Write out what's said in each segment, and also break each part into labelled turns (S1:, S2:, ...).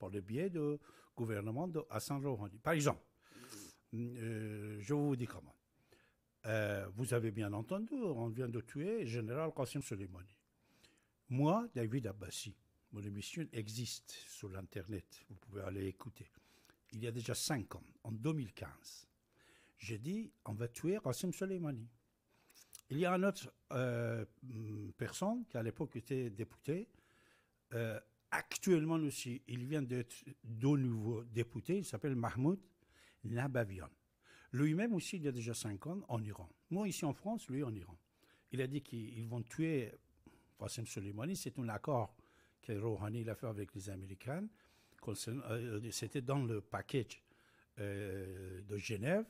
S1: par le biais du gouvernement de Hassan Rouhani. Par exemple, euh, je vous dis comment. Euh, vous avez bien entendu, on vient de tuer le général Rasim Soleimani. Moi, David Abbassi, mon émission existe sur l'Internet, vous pouvez aller écouter. Il y a déjà cinq ans, en 2015, j'ai dit on va tuer Qassim Soleimani. Il y a une autre euh, personne qui à l'époque était députée, actuellement aussi, il vient d'être de nouveau député, il s'appelle Mahmoud Nabavian. Lui-même aussi, il y a déjà cinq ans, en Iran. Moi, ici en France, lui, en Iran. Il a dit qu'ils vont tuer Qasem Soleimani. C'est un accord que Rouhani a fait avec les Américains. Euh, c'était dans le package euh, de Genève.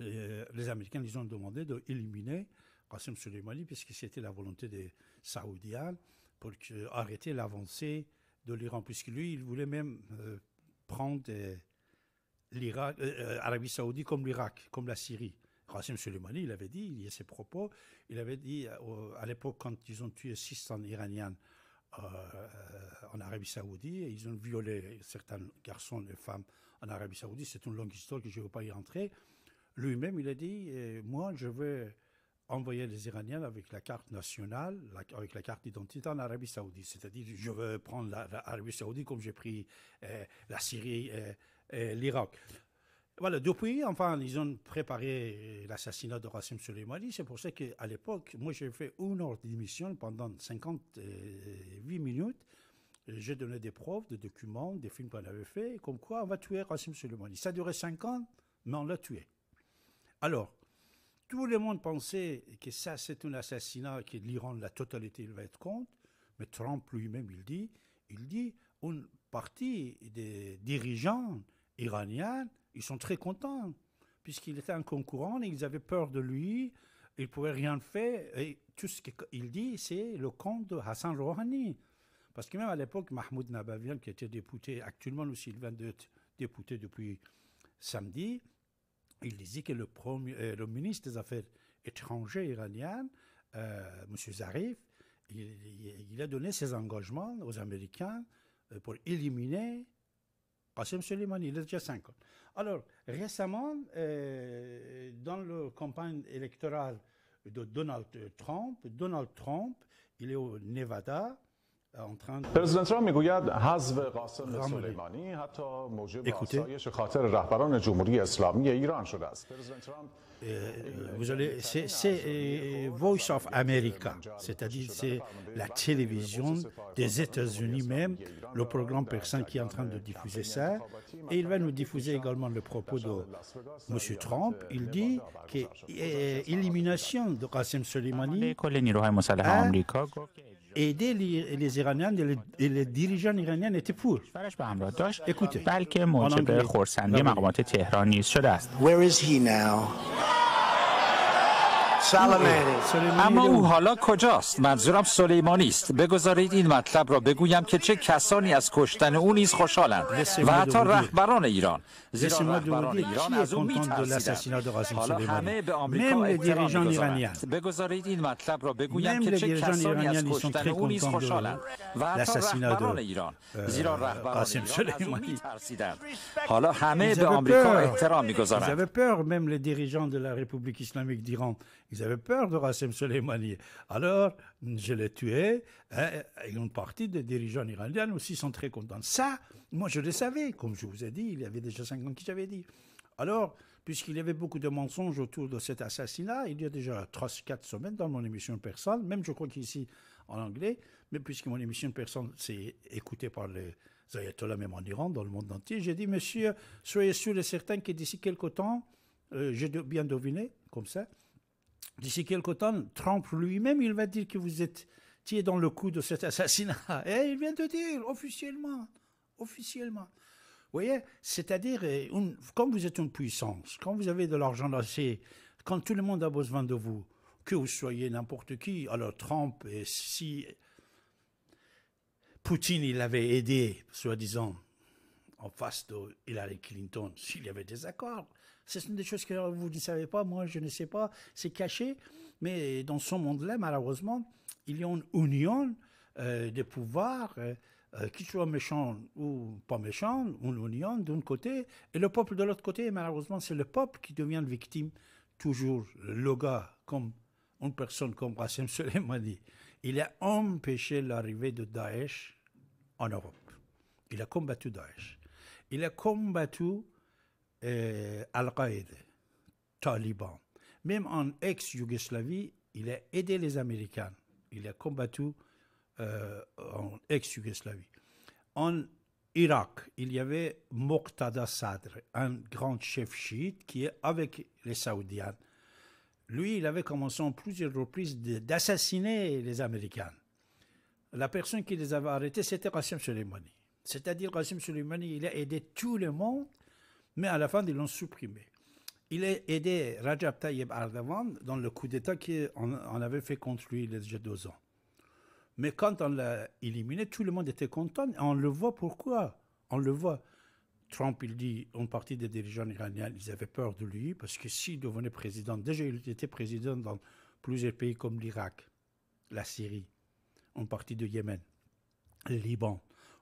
S1: Euh, les Américains, ils ont demandé d'éliminer Qasem Soleimani, puisque c'était la volonté des Saoudiens pour arrêter l'avancée de l'Iran, puisque lui, il voulait même euh, prendre l'Irak, l'Arabie euh, euh, saoudite comme l'Irak, comme la Syrie. Rassim Soleimani, il avait dit, il y a ses propos, il avait dit à l'époque, quand ils ont tué 600 Iraniens en Arabie saoudite, ils ont violé certains garçons et femmes en Arabie saoudite, c'est une longue histoire que je ne veux pas y rentrer, lui-même, il a dit, moi, je veux envoyer les Iraniens avec la carte nationale, avec la carte d'identité en Arabie Saoudite. C'est-à-dire, je veux prendre l'Arabie Saoudite comme j'ai pris euh, la Syrie euh, et, l'Irak. Voilà, depuis, enfin, ils ont préparé l'assassinat de Rassim Soleimani. C'est pour ça qu'à l'époque, moi, j'ai fait une heure d'émission pendant 58 minutes. J'ai donné des preuves, des documents, des films qu'on avait fait, comme quoi on va tuer Rassim Soleimani. Ça a duré 5 ans, mais on l'a tué. Alors, tout le monde pensait que ça, c'est un assassinat, que l'Iran, la totalité, va être contre. Mais Trump lui-même, il dit, il dit, une partie des dirigeants iraniens, ils sont très contents, puisqu'il était un concurrent, et ils avaient peur de lui, Ils ne pouvaient rien faire. Et tout ce qu'il dit, c'est le compte de Hassan Rouhani. Parce que même à l'époque, Mahmoud Nabavian, qui était député, actuellement aussi, il vient d'être député depuis samedi, il disait que le, premier, euh, ministre des Affaires étrangères iranien, euh, M. Zarif, il, a donné ses engagements aux Américains euh, pour éliminer Qassem Soleimani, il a déjà 5 ans. Alors, récemment, dans la campagne électorale de Donald Trump, Donald Trump, il est au Nevada, euh, vous allez, c'est, c'est euh, Voice of America, c'est-à-dire c'est la télévision des États-Unis même, le programme persan qui est en train de diffuser ça, et il va nous diffuser également le propos de M. Trump. Il dit que euh, élimination de Qasem Soleimani. aider les, les Iraniens et les, les, dirigeants iraniens étaient pour. Écoutez. بلکه موجب خورسندی مقامات تهران نیز شده است. Where is he now? سلامانی اما او حالا کجاست منظورم سلیمانی است بگذارید این مطلب را بگویم که چه کسانی از کشتن او نیز خوشحالند و حتی رهبران ایران زیرا رهبران ایران از او سلیمانی همه به آمریکا احترام می‌گذارند بگذارید این مطلب را بگویم که چه کسانی از کشتن او نیز خوشحالند و حتی رهبران ایران زیرا رهبران ایران از حالا همه به آمریکا احترام می‌گذارند Ils avaient peur de Rassem Soleimani. Alors, je l'ai tué. Hein, et une partie des dirigeants iraniens aussi sont très contents. Ça, moi, je le savais. Comme je vous ai dit, il y avait déjà cinq ans que j'avais dit. Alors, puisqu'il y avait beaucoup de mensonges autour de cet assassinat, il y a déjà trois, quatre semaines dans mon émission personnelle, même je crois qu'ici en anglais, mais puisque mon émission personnelle s'est écoutée par les ayatollahs même en Iran, dans le monde entier, j'ai dit, monsieur, soyez sûr et certain que d'ici quelque temps, euh, j'ai bien deviné, comme ça, d'ici quelques temps, Trump lui-même, il va dire que vous êtes étiez dans le coup de cet assassinat. Et eh, il vient de dire officiellement, officiellement. Vous voyez, c'est-à-dire, eh, quand vous êtes une puissance, quand vous avez de l'argent lancé, quand tout le monde a besoin de vous, que vous soyez n'importe qui, alors Trump, et eh, si Poutine, il l'avait aidé, soi-disant, en face de Hillary Clinton s'il y avait des accords. c'est une des choses que vous ne savez pas, moi je ne sais pas, c'est caché. Mais dans ce monde-là, malheureusement, il y a une union euh, des pouvoirs, qu'ils euh, euh, qui soit méchant ou pas méchants une union d'un côté, et le peuple de l'autre côté. Malheureusement, c'est le peuple qui devient victime toujours. Le gars, comme une personne comme Qasem Soleimani, il a empêché l'arrivée de Daesh en Europe. Il a combattu Daesh. Il a combattu Al-Qaïda, Taliban. Même en ex-Yougoslavie, il a aidé les Américains. Il a combattu euh, en ex-Yougoslavie. En Irak, il y avait Muqtada Sadr, un grand chef chiite qui est avec les Saoudiens. Lui, il avait commencé en plusieurs reprises d'assassiner les Américains. La personne qui les avait arrêtés, c'était Qasem Soleimani. C'est-à-dire, Qasim Soleimani, il a aidé tout le monde, mais à la fin, ils l'ont supprimé. Il a aidé Rajab Tayyip Erdogan dans le coup d'État qu'on avait fait contre lui il y a deux ans. Mais quand on l'a éliminé, tout le monde était content. on le voit pourquoi. On le voit. Trump, il dit, une partie des dirigeants iraniens, ils avaient peur de lui, parce que s'il devenait président, déjà il était président dans plusieurs pays comme l'Irak, la Syrie, une partie du Yémen, le Liban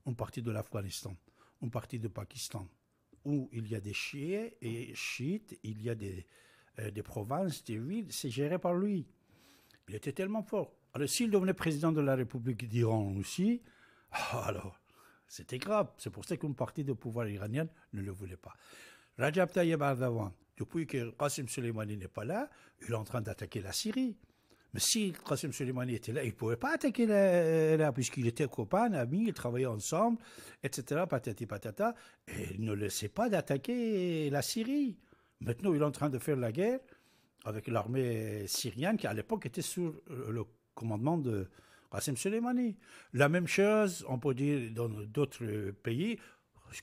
S1: on partie de l'Afghanistan, une partie de Pakistan, où il y a des chiites et chiites, il y a des, euh, des provinces, des villes, c'est géré par lui. Il était tellement fort. Alors s'il devenait président de la République d'Iran aussi, alors c'était grave. C'est pour ça qu'une partie du pouvoir iranien ne le voulait pas. Rajab Tayyip depuis que Qasem Soleimani n'est pas là, il est en train d'attaquer la Syrie. Mais si Qasem Soleimani était là, il ne pouvait pas attaquer là, puisqu'il était copain, ami, il travaillaient ensemble, etc., patati patata, et il ne laissait pas d'attaquer la Syrie. Maintenant, il est en train de faire la guerre avec l'armée syrienne qui, à l'époque, était sous le commandement de Qasem Soleimani. La même chose, on peut dire, dans d'autres pays,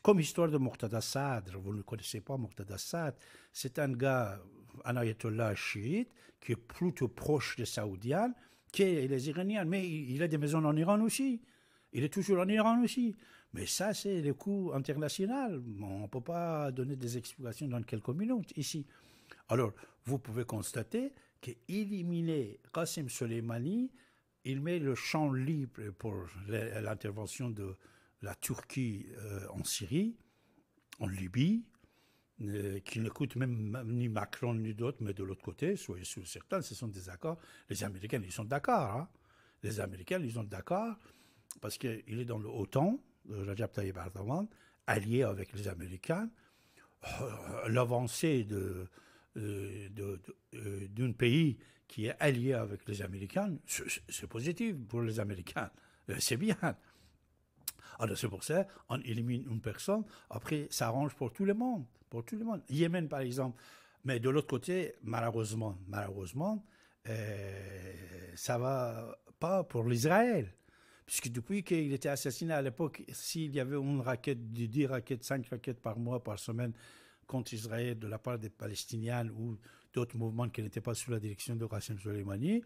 S1: comme histoire de Muqtada Sadr, vous ne connaissez pas Muqtada Assad. c'est un gars, un ayatollah chiite, qui est plutôt proche des Saoudiens, qui est les Iraniens, mais il a des maisons en Iran aussi. Il est toujours en Iran aussi. Mais ça, c'est le coup international. On ne peut pas donner des explications dans quelques minutes ici. Alors, vous pouvez constater qu'éliminer Qasem Soleimani, il met le champ libre pour l'intervention de, la Turquie euh, en Syrie, en Libye, euh, qui ne coûte même ni Macron ni d'autres, mais de l'autre côté, soyez sûrs certains, ce sont des accords. Les Américains, ils sont d'accord. Hein. Les Américains, ils sont d'accord parce qu'il est dans le OTAN, euh, Rajab Tayyip Erdogan, allié avec les Américains. L'avancée de, d'un pays qui est allié avec les Américains, c'est positif pour les Américains. C'est bien. Alors ah, ben, c'est pour ça, on élimine une personne, après ça arrange pour tout le monde, pour tout le monde. Yémen par exemple. Mais de l'autre côté, malheureusement, malheureusement, euh, ça va pas pour l'Israël. Puisque depuis qu'il était assassiné à l'époque, s'il y avait une raquette, 10 raquettes, 5 raquettes par mois, par semaine, contre Israël de la part des Palestiniens ou d'autres mouvements qui n'étaient pas sous la direction de Rassim Soleimani.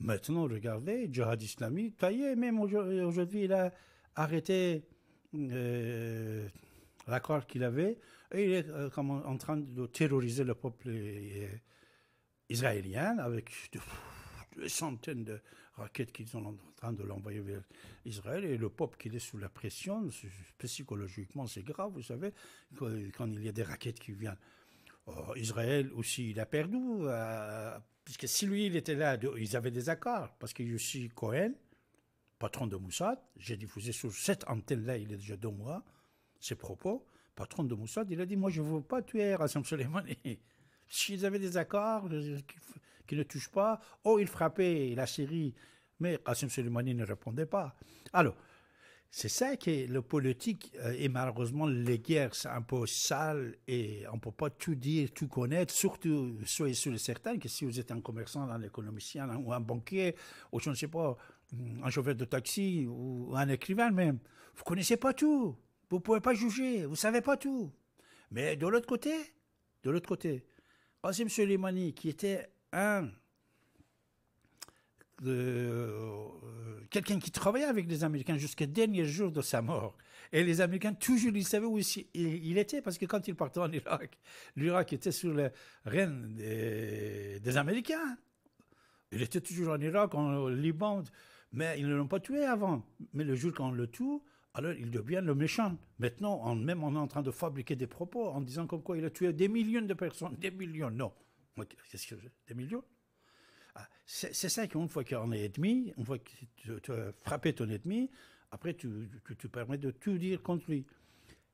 S1: Maintenant, regardez, djihad islamique, ça y est, même aujourd'hui, il a arrêté euh, l'accord qu'il avait et il est euh, en train de terroriser le peuple euh, israélien avec des centaines de raquettes qu'ils sont en train de l'envoyer vers Israël et le peuple qui est sous la pression, psychologiquement c'est grave, vous savez, quand il y a des raquettes qui viennent. Oh, Israël aussi, il a perdu, puisque si lui, il était là, ils avaient des accords, parce que suis Cohen, patron de Moussad, j'ai diffusé sur cette antenne-là il y a déjà deux mois ses propos, patron de Moussad, il a dit Moi, je ne veux pas tuer Hassan Soleimani. S'ils avaient des accords qui ne touchent pas, oh, il frappait la Syrie. Mais Hassan Soleimani ne répondait pas. Alors, c'est ça que le politique, euh, et malheureusement, les guerres, c'est un peu sale et on ne peut pas tout dire, tout connaître. Surtout, soyez sûrs et certains, que si vous êtes un commerçant, un économicien ou un banquier, ou je ne sais pas, un chauffeur de taxi ou un écrivain même, vous connaissez pas tout, vous pouvez pas juger, vous savez pas tout. Mais de l'autre côté, de l'autre côté, Azim Soleimani, qui était un euh, quelqu'un qui travaillait avec les Américains jusqu'au dernier jour de sa mort. Et les Américains, toujours, ils savaient où il était, parce que quand il partait en Irak, l'Irak était sur les rênes des, des, Américains. Il était toujours en Irak, en Liban. Mais ils ne l'ont pas tué avant. Mais le jour qu'on le tue, alors il devient le méchant. Maintenant, on, même on est en train de fabriquer des propos en disant comme quoi il a tué des millions de personnes. Des millions, non. Qu'est-ce que Des millions ah, C'est ça qu'une fois qu'on est ennemi, une fois que tu, as frappé ton ennemi, après tu, tu, permets de tout dire contre lui.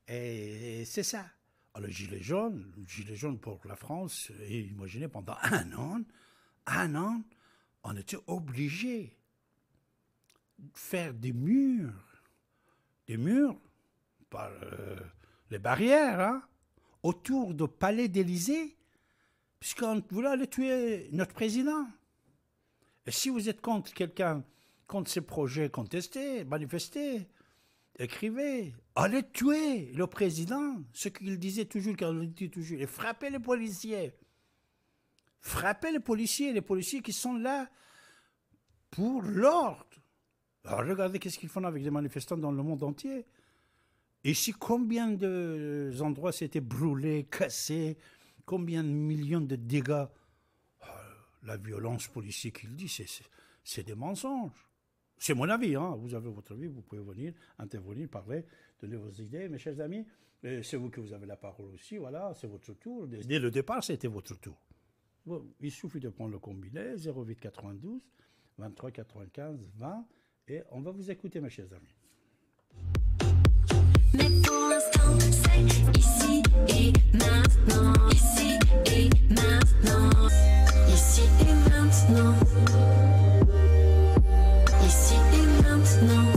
S1: Et, c'est ça. Alors, le gilet jaune, le gilet jaune pour la France, imaginez pendant un an, un an, on était obligé faire des murs, des murs, par euh, les barrières, hein, autour du palais d'Élysée, puisqu'on voulait aller tuer notre président. Et si vous êtes contre quelqu'un, contre ces projets, contestés, manifestez, écrivez, allez tuer le président, ce qu'il disait toujours, qu'il toujours, et frappez les policiers. Frappez les policiers, les policiers qui sont là pour l'ordre, alors regardez qu'est-ce qu'ils font avec des manifestants dans le monde entier. Ici, combien d'endroits c'était brûlés, cassés, combien de millions de dégâts. Oh, la violence policière qu'ils dit, c'est des mensonges. C'est mon avis, hein. vous avez votre avis, vous pouvez venir, intervenir, parler, donner vos idées, mes chers amis. C'est vous que vous avez la parole aussi, voilà, c'est votre tour. Dès le départ, c'était votre tour. il suffit de prendre le combiné 08 92 23 95 20 et on va vous écouter, mes chers amis. Mais pour l'instant, c'est ici et maintenant. Ici et maintenant. Ici et maintenant. Ici et maintenant.